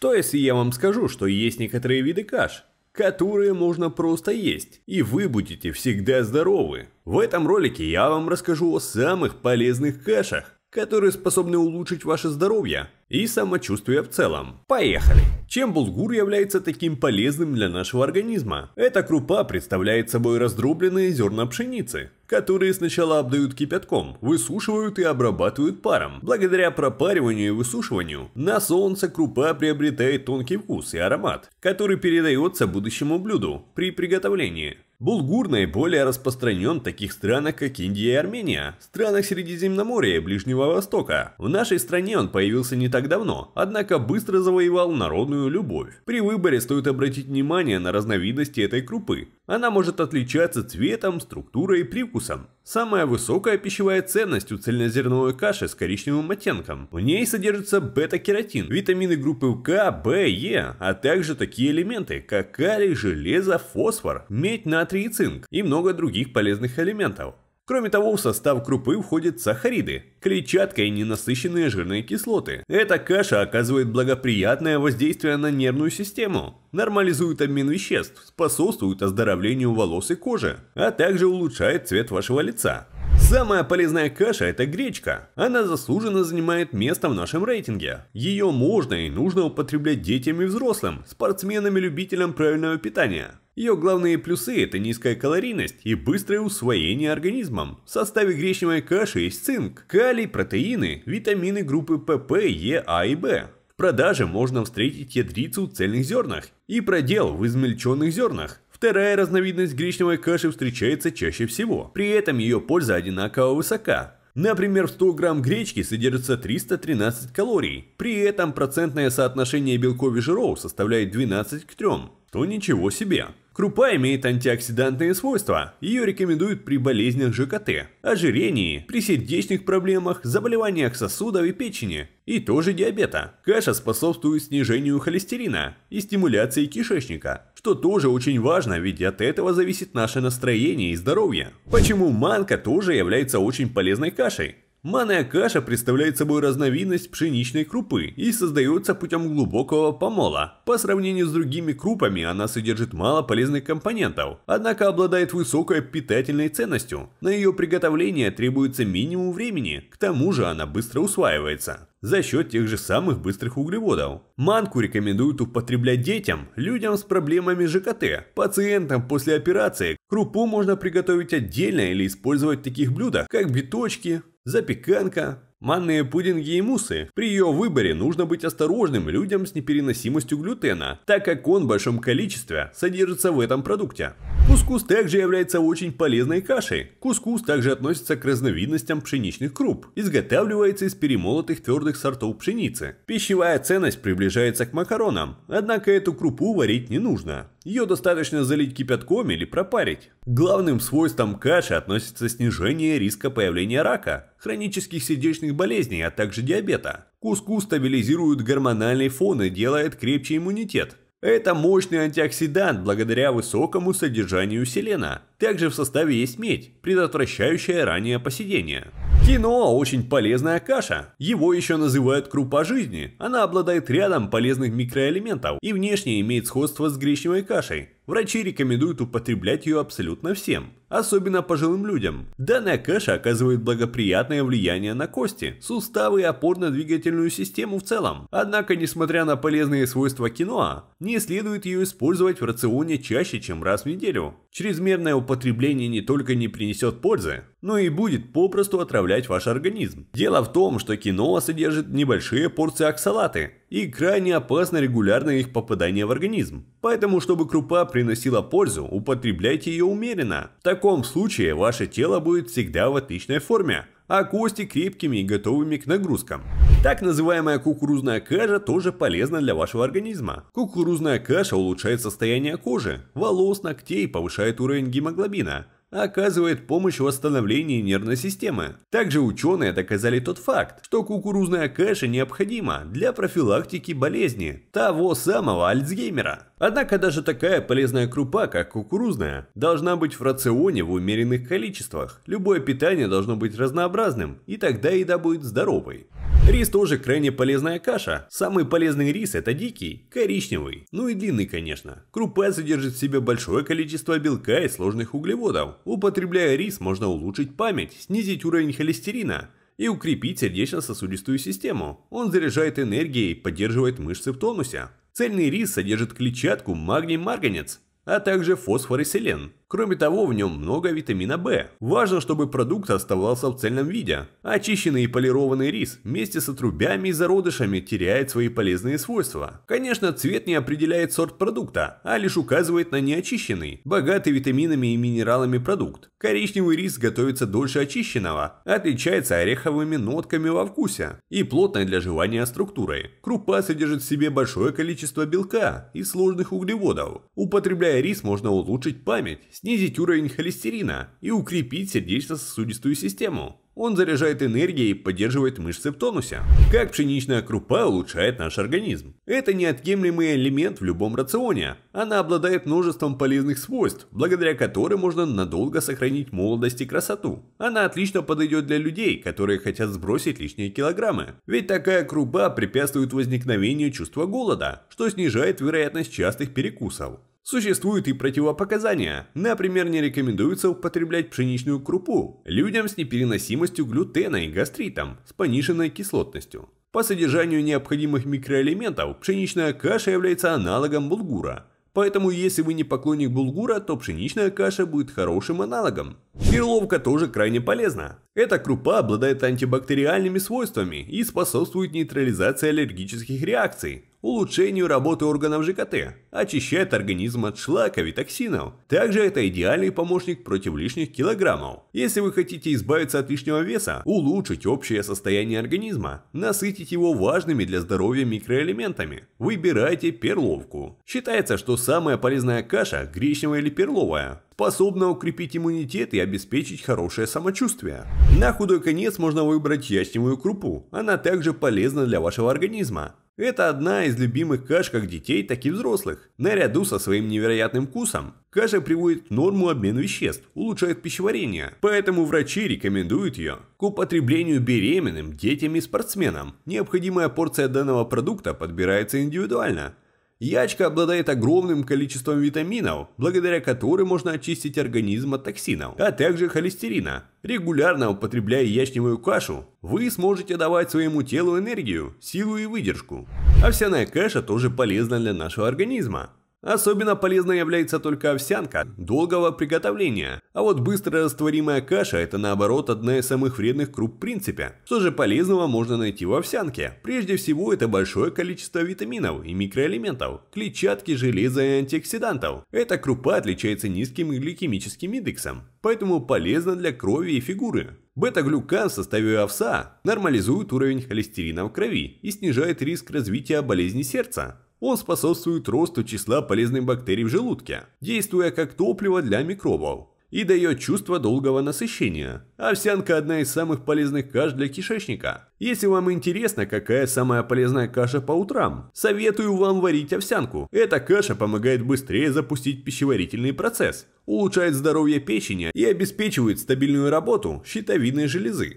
Что если я вам скажу, что есть некоторые виды каш, которые можно просто есть, и вы будете всегда здоровы? В этом ролике я вам расскажу о самых полезных кашах, которые способны улучшить ваше здоровье и самочувствие в целом. Поехали! Чем булгур является таким полезным для нашего организма? Эта крупа представляет собой раздробленные зерна пшеницы, которые сначала обдают кипятком, высушивают и обрабатывают паром. Благодаря пропариванию и высушиванию на солнце крупа приобретает тонкий вкус и аромат, который передается будущему блюду при приготовлении. Булгур наиболее распространен в таких странах, как Индия и Армения, странах Средиземноморья и Ближнего Востока. В нашей стране он появился не так давно, однако быстро завоевал народную крупную любовь. При выборе стоит обратить внимание на разновидности этой крупы. Она может отличаться цветом, структурой и привкусом. Самая высокая пищевая ценность у цельнозерновой каши с коричневым оттенком. В ней содержится бета-кератин, витамины группы К, В, Е, а также такие элементы, как калий, железо, фосфор, медь, натрий и цинк и много других полезных элементов. Кроме того, в состав крупы входят сахариды, клетчатка и ненасыщенные жирные кислоты. Эта каша оказывает благоприятное воздействие на нервную систему, нормализует обмен веществ, способствует оздоровлению волос и кожи, а также улучшает цвет вашего лица. Самая полезная каша – это гречка. Она заслуженно занимает место в нашем рейтинге. Ее можно и нужно употреблять детям и взрослым, спортсменам и любителям правильного питания. Ее главные плюсы – это низкая калорийность и быстрое усвоение организмом. В составе гречневой каши есть цинк, калий, протеины, витамины группы ПП, Е, А и Б. В продаже можно встретить ядрицу в цельных зернах и продел в измельченных зернах. Вторая разновидность гречневой каши встречается чаще всего. При этом ее польза одинаково высока. Например, в 100 грамм гречки содержится 313 калорий. При этом процентное соотношение белков и жиров составляет 12 к 3. То ничего себе. Крупа имеет антиоксидантные свойства, ее рекомендуют при болезнях ЖКТ, ожирении, при сердечных проблемах, заболеваниях сосудов и печени, и тоже диабета. Каша способствует снижению холестерина и стимуляции кишечника, что тоже очень важно, ведь от этого зависит наше настроение и здоровье. Почему манка тоже является очень полезной кашей? Манная каша представляет собой разновидность пшеничной крупы и создается путем глубокого помола. По сравнению с другими крупами она содержит мало полезных компонентов, однако обладает высокой питательной ценностью. На ее приготовление требуется минимум времени, к тому же она быстро усваивается за счет тех же самых быстрых углеводов. Манку рекомендуют употреблять детям, людям с проблемами ЖКТ, пациентам после операции. Крупу можно приготовить отдельно или использовать в таких блюдах, как биточки, запеканка, манные пудинги и мусы. При ее выборе нужно быть осторожным людям с непереносимостью глютена, так как он в большом количестве содержится в этом продукте. Кускус также является очень полезной кашей. Кускус также относится к разновидностям пшеничных круп. Изготавливается из перемолотых твердых сортов пшеницы. Пищевая ценность приближается к макаронам. Однако эту крупу варить не нужно. Ее достаточно залить кипятком или пропарить. главным свойством каши относится снижение риска появления рака, хронических сердечных болезней, а также диабета. Кускус стабилизирует гормональный фон и делает крепче иммунитет. Это мощный антиоксидант благодаря высокому содержанию селена. Также в составе есть медь, предотвращающая раннее поседение. Киноа очень полезная каша. Его еще называют крупа жизни. Она обладает рядом полезных микроэлементов и внешне имеет сходство с гречневой кашей. Врачи рекомендуют употреблять ее абсолютно всем особенно пожилым людям. Данная каша оказывает благоприятное влияние на кости, суставы и опорно-двигательную систему в целом. Однако, несмотря на полезные свойства киноа, не следует ее использовать в рационе чаще, чем раз в неделю. Чрезмерное употребление не только не принесет пользы, но и будет попросту отравлять ваш организм. Дело в том, что киноа содержит небольшие порции оксалаты, и крайне опасно регулярное их попадание в организм. Поэтому, чтобы крупа приносила пользу, употребляйте ее умеренно. Так таком случае ваше тело будет всегда в отличной форме, а кости крепкими и готовыми к нагрузкам. Так называемая кукурузная каша тоже полезна для вашего организма. Кукурузная каша улучшает состояние кожи, волос, ногтей, повышает уровень гемоглобина – оказывает помощь в восстановлении нервной системы. Также ученые доказали тот факт, что кукурузная каша необходима для профилактики болезни того самого Альцгеймера. Однако даже такая полезная крупа, как кукурузная, должна быть в рационе в умеренных количествах. Любое питание должно быть разнообразным, и тогда еда будет здоровой. Рис тоже крайне полезная каша. Самый полезный рис это дикий, коричневый, ну и длинный, конечно. Крупа содержит в себе большое количество белка и сложных углеводов. Употребляя рис, можно улучшить память, снизить уровень холестерина, и укрепить сердечно-сосудистую систему. Он заряжает энергией, поддерживает мышцы в тонусе. Цельный рис содержит клетчатку, магний, марганец, а также фосфор и селен. Кроме того, в нем много витамина В. Важно, чтобы продукт оставался в цельном виде. Очищенный и полированный рис вместе с отрубями и зародышами теряет свои полезные свойства. Конечно, цвет не определяет сорт продукта, а лишь указывает на неочищенный, богатый витаминами и минералами продукт. Коричневый рис готовится дольше очищенного, отличается ореховыми нотками во вкусе и плотной для жевания структурой. Крупа содержит в себе большое количество белка и сложных углеводов. Употребляя рис, можно улучшить память, снизить уровень холестерина и укрепить сердечно-сосудистую систему. Он заряжает энергией и поддерживает мышцы в тонусе. Как пшеничная крупа улучшает наш организм? Это неотъемлемый элемент в любом рационе. Она обладает множеством полезных свойств, благодаря которым можно надолго сохранить молодость и красоту. Она отлично подойдет для людей, которые хотят сбросить лишние килограммы. Ведь такая крупа препятствует возникновению чувства голода, что снижает вероятность частых перекусов. Существуют и противопоказания. Например, не рекомендуется употреблять пшеничную крупу людям с непереносимостью глютена и гастритом с пониженной кислотностью. По содержанию необходимых микроэлементов пшеничная каша является аналогом булгура. Поэтому если вы не поклонник булгура, то пшеничная каша будет хорошим аналогом. Перловка тоже крайне полезна. Эта крупа обладает антибактериальными свойствами и способствует нейтрализации аллергических реакций, улучшению работы органов ЖКТ, очищает организм от шлаков и токсинов. Также это идеальный помощник против лишних килограммов. Если вы хотите избавиться от лишнего веса, улучшить общее состояние организма, насытить его важными для здоровья микроэлементами, выбирайте перловку. Считается, что самая полезная каша – гречневая или перловая, способна укрепить иммунитет и обеспечить хорошее самочувствие. На худой конец можно выбрать ячневую крупу, она также полезна для вашего организма. Это одна из любимых каш как детей, так и взрослых. Наряду со своим невероятным вкусом, каша приводит к норму обмен веществ, улучшает пищеварение. Поэтому врачи рекомендуют ее к употреблению беременным, детям и спортсменам. Необходимая порция данного продукта подбирается индивидуально – Ячка обладает огромным количеством витаминов, благодаря которым можно очистить организм от токсинов, а также холестерина. Регулярно употребляя ячневую кашу, вы сможете давать своему телу энергию, силу и выдержку. Овсяная а каша тоже полезна для нашего организма. Особенно полезна является только овсянка, долгого приготовления. А вот быстро растворимая каша – это наоборот одна из самых вредных круп в принципе. Что же полезного можно найти в овсянке? Прежде всего, это большое количество витаминов и микроэлементов, клетчатки, железа и антиоксидантов. Эта крупа отличается низким гликемическим индексом, поэтому полезна для крови и фигуры. Бета-глюкан в составе овса нормализует уровень холестерина в крови и снижает риск развития болезни сердца. Он способствует росту числа полезных бактерий в желудке, действуя как топливо для микробов и дает чувство долгого насыщения. Овсянка – одна из самых полезных каш для кишечника. Если вам интересно, какая самая полезная каша по утрам, советую вам варить овсянку. Эта каша помогает быстрее запустить пищеварительный процесс, улучшает здоровье печени и обеспечивает стабильную работу щитовидной железы.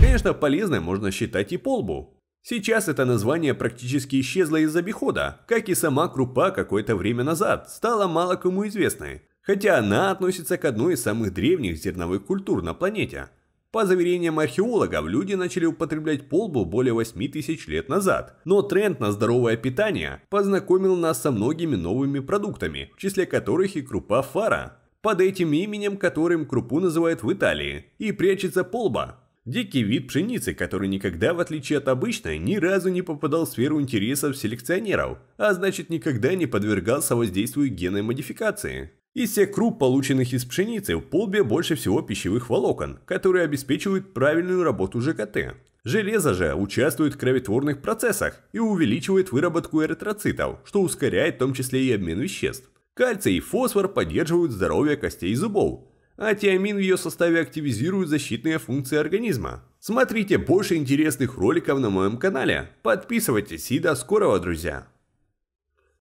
Конечно, полезной можно считать и полбу. Сейчас это название практически исчезло из обихода, как и сама крупа какое-то время назад стала мало кому известной, хотя она относится к одной из самых древних зерновых культур на планете. По заверениям археологов, люди начали употреблять полбу более 8 тысяч лет назад, но тренд на здоровое питание познакомил нас со многими новыми продуктами, в числе которых и крупа фара, под этим именем, которым крупу называют в Италии, и прячется полба, Дикий вид пшеницы, который никогда, в отличие от обычной, ни разу не попадал в сферу интересов селекционеров, а значит никогда не подвергался воздействию генной модификации. Из всех круп, полученных из пшеницы, в полбе больше всего пищевых волокон, которые обеспечивают правильную работу ЖКТ. Железо же участвует в кровотворных процессах и увеличивает выработку эритроцитов, что ускоряет в том числе и обмен веществ. Кальций и фосфор поддерживают здоровье костей и зубов, а тиамин в ее составе активизирует защитные функции организма. Смотрите больше интересных роликов на моем канале. Подписывайтесь и до скорого, друзья!